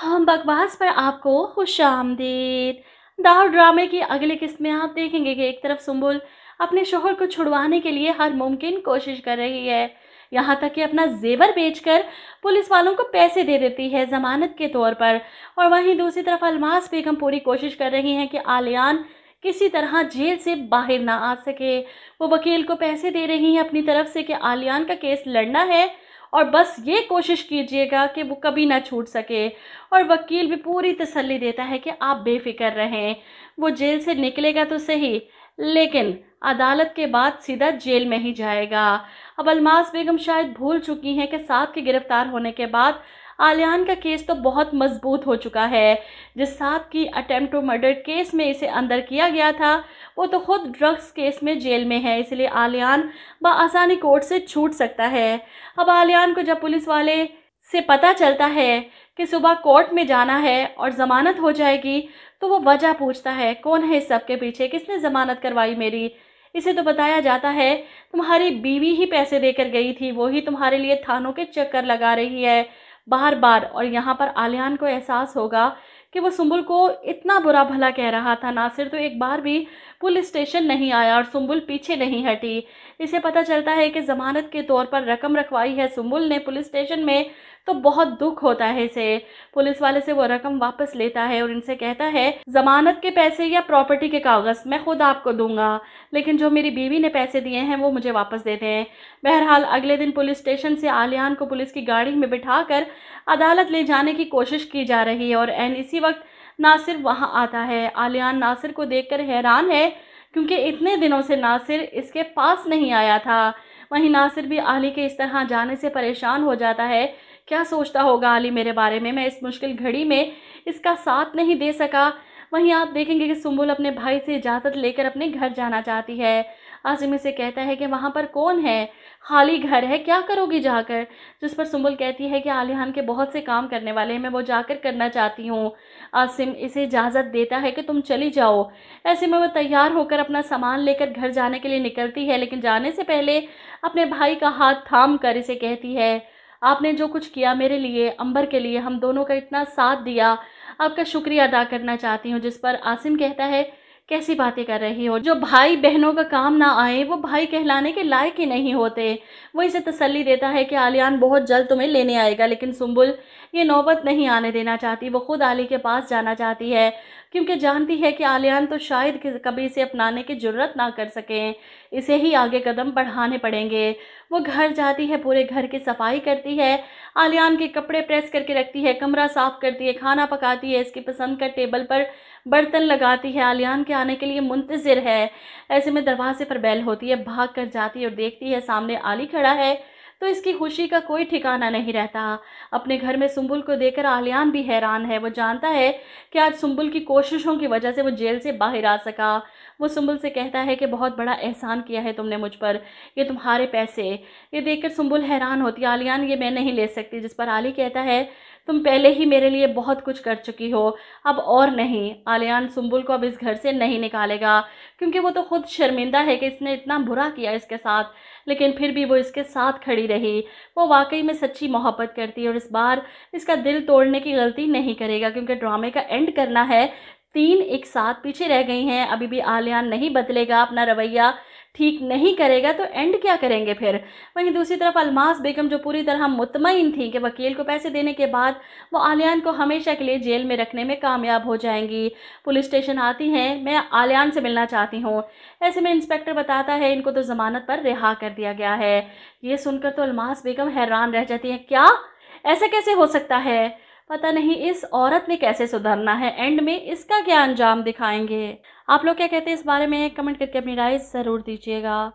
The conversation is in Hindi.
हम बकवास पर आपको खुश आमदेद दाव ड्रामे की अगली किस्त में आप देखेंगे कि एक तरफ सुम्बुल अपने शोहर को छुड़वाने के लिए हर मुमकिन कोशिश कर रही है यहाँ तक कि अपना जेवर बेचकर पुलिस वालों को पैसे दे देती है ज़मानत के तौर पर और वहीं दूसरी तरफ अलमास बेगम पूरी कोशिश कर रही हैं कि आलियान किसी तरह जेल से बाहर ना आ सके वो वकील को पैसे दे रही हैं अपनी तरफ से कि आलियान का केस लड़ना है और बस ये कोशिश कीजिएगा कि वो कभी ना छूट सके और वकील भी पूरी तसल्ली देता है कि आप बेफिक्र रहें वो जेल से निकलेगा तो सही लेकिन अदालत के बाद सीधा जेल में ही जाएगा अब अलमास बेगम शायद भूल चुकी हैं कि साथ के गिरफ्तार होने के बाद आलियान का केस तो बहुत मजबूत हो चुका है जिस साथ की अटैम्प्ट टू मर्डर केस में इसे अंदर किया गया था वो तो खुद ड्रग्स केस में जेल में है इसलिए आलियान बसानी कोर्ट से छूट सकता है अब आलियान को जब पुलिस वाले से पता चलता है कि सुबह कोर्ट में जाना है और ज़मानत हो जाएगी तो वो वजह पूछता है कौन है इस सब के पीछे किसने ज़मानत करवाई मेरी इसे तो बताया जाता है तुम्हारी बीवी ही पैसे देकर गई थी वो ही तुम्हारे लिए थानों के चक्कर लगा रही है बार बार और यहाँ पर आलियान को एहसास होगा कि वो सुम्बुल को इतना बुरा भला कह रहा था नासिर तो एक बार भी पुलिस स्टेशन नहीं आया और सुम्बुल पीछे नहीं हटी इसे पता चलता है कि ज़मानत के तौर पर रकम रखवाई है सुम्बुल ने पुलिस स्टेशन में तो बहुत दुख होता है इसे पुलिस वाले से वो रकम वापस लेता है और इनसे कहता है जमानत के पैसे या प्रॉपर्टी के कागज़ मैं खुद आपको दूंगा लेकिन जो मेरी बीवी ने पैसे दिए हैं वो मुझे वापस दे दें बहरहाल अगले दिन पुलिस स्टेशन से आलियान को पुलिस की गाड़ी में बिठा कर अदालत ले जाने की कोशिश की जा रही है और एन इसी वक्त नासिर वहाँ आता है आलियान नासिर को देखकर हैरान है क्योंकि इतने दिनों से नासिर इसके पास नहीं आया था वहीं नासिर भी आली के इस तरह जाने से परेशान हो जाता है क्या सोचता होगा आली मेरे बारे में मैं इस मुश्किल घड़ी में इसका साथ नहीं दे सका वहीं आप देखेंगे कि सुम्बुल अपने भाई से इजाज़त लेकर अपने घर जाना चाहती है आजिम से कहता है कि वहाँ पर कौन है खाली घर है क्या करोगी जाकर जिस पर सुम्बुल कहती है कि आलिहान के बहुत से काम करने वाले हैं मैं वो जाकर करना चाहती हूँ आसिम इसे इजाज़त देता है कि तुम चली जाओ ऐसे में वो तैयार होकर अपना सामान लेकर घर जाने के लिए निकलती है लेकिन जाने से पहले अपने भाई का हाथ थाम कर इसे कहती है आपने जो कुछ किया मेरे लिए अंबर के लिए हम दोनों का इतना साथ दिया आपका शुक्रिया अदा करना चाहती हूँ जिस पर आसिम कहता है कैसी बातें कर रही हो जो भाई बहनों का काम ना आए वो भाई कहलाने के लायक ही नहीं होते वो इसे तसल्ली देता है कि आलियान बहुत जल्द तुम्हें लेने आएगा लेकिन सुम्बुल ये नौबत नहीं आने देना चाहती वो ख़ुद आली के पास जाना चाहती है क्योंकि जानती है कि आलियान तो शायद कभी इसे अपनाने की ज़रूरत ना कर सकें इसे ही आगे कदम बढ़ाने पड़ेंगे वो घर जाती है पूरे घर की सफाई करती है आलियान के कपड़े प्रेस करके रखती है कमरा साफ़ करती है खाना पकाती है इसकी पसंद का टेबल पर बर्तन लगाती है आलियान के आने के लिए मुंतज़र है ऐसे में दरवाजे पर बैल होती है भाग कर जाती है और देखती है सामने आली खड़ा है तो इसकी खुशी का कोई ठिकाना नहीं रहता अपने घर में सुम्बुल को देकर आलियान भी हैरान है वो जानता है कि आज सुम्बुल की कोशिशों की वजह से वो जेल से बाहर आ सका वो सुम्बुल से कहता है कि बहुत बड़ा एहसान किया है तुमने मुझ पर ये तुम्हारे पैसे ये देखकर सुम्बुल हैरान होती है आलियान ये मैं नहीं ले सकती जिस पर आली कहता है तुम पहले ही मेरे लिए बहुत कुछ कर चुकी हो अब और नहीं आलियान सुम्बुल को अब इस घर से नहीं निकालेगा क्योंकि वो तो खुद शर्मिंदा है कि इसने इतना बुरा किया इसके साथ लेकिन फिर भी वो इसके साथ खड़ी रहे वो वाकई में सच्ची मोहब्बत करती है और इस बार इसका दिल तोड़ने की गलती नहीं करेगा क्योंकि ड्रामे का एंड करना है तीन एक साथ पीछे रह गई हैं अभी भी आलियान नहीं बदलेगा अपना रवैया ठीक नहीं करेगा तो एंड क्या करेंगे फिर वहीं दूसरी तरफ अलमास बेगम जो पूरी तरह मुतमिन थी कि वकील को पैसे देने के बाद वो आलियान को हमेशा के लिए जेल में रखने में कामयाब हो जाएंगी पुलिस स्टेशन आती हैं मैं आलियान से मिलना चाहती हूँ ऐसे में इंस्पेक्टर बताता है इनको तो ज़मानत पर रिहा कर दिया गया है ये सुनकर तो अलमास बेगम हैरान रह जाती हैं क्या ऐसा कैसे हो सकता है पता नहीं इस औरत ने कैसे सुधरना है एंड में इसका क्या अंजाम दिखाएंगे आप लोग क्या कहते हैं इस बारे में कमेंट करके अपनी राय ज़रूर दीजिएगा